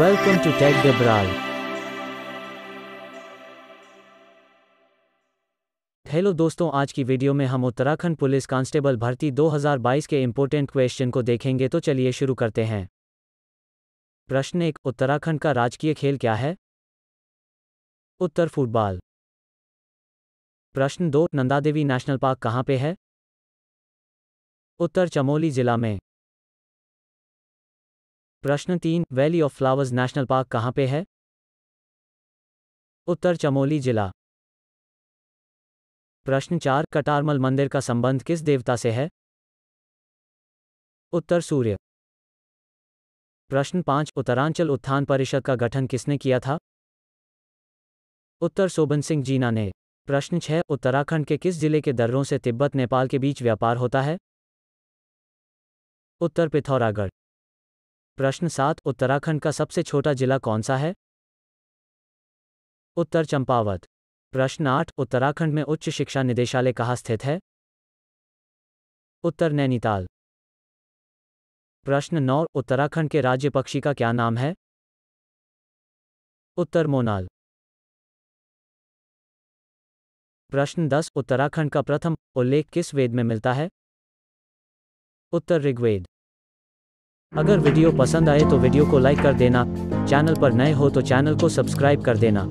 Welcome to Tech hello दोस्तों आज की वीडियो में हम उत्तराखंड पुलिस कांस्टेबल भर्ती 2022 के इम्पोर्टेंट क्वेश्चन को देखेंगे तो चलिए शुरू करते हैं प्रश्न एक उत्तराखंड का राजकीय खेल क्या है उत्तर फुटबॉल प्रश्न दो नंदा देवी नेशनल पार्क कहाँ पे है उत्तर चमोली जिला में प्रश्न तीन valley of flowers national park कहाँ पे है उत्तर चमोली जिला प्रश्न चार कटारमल मंदिर का संबंध किस देवता से है उत्तर सूर्य प्रश्न पांच उत्तरांचल उत्थान परिषद का गठन किसने किया था उत्तर शोभन सिंह जीना ने प्रश्न छह उत्तराखंड के किस जिले के दर्रों से तिब्बत नेपाल के बीच व्यापार होता है उत्तर पिथौरागढ़ प्रश्न सात उत्तराखंड का सबसे छोटा जिला कौन सा है उत्तर चंपावत प्रश्न आठ उत्तराखंड में उच्च शिक्षा निदेशालय कहाँ स्थित है उत्तर नैनीताल प्रश्न नौ उत्तराखंड के राज्य पक्षी का क्या नाम है उत्तर मोनाल प्रश्न दस उत्तराखंड का प्रथम उल्लेख किस वेद में मिलता है उत्तर ऋग्वेद अगर वीडियो पसंद आए तो वीडियो को लाइक कर देना चैनल पर नए हो तो चैनल को सब्सक्राइब कर देना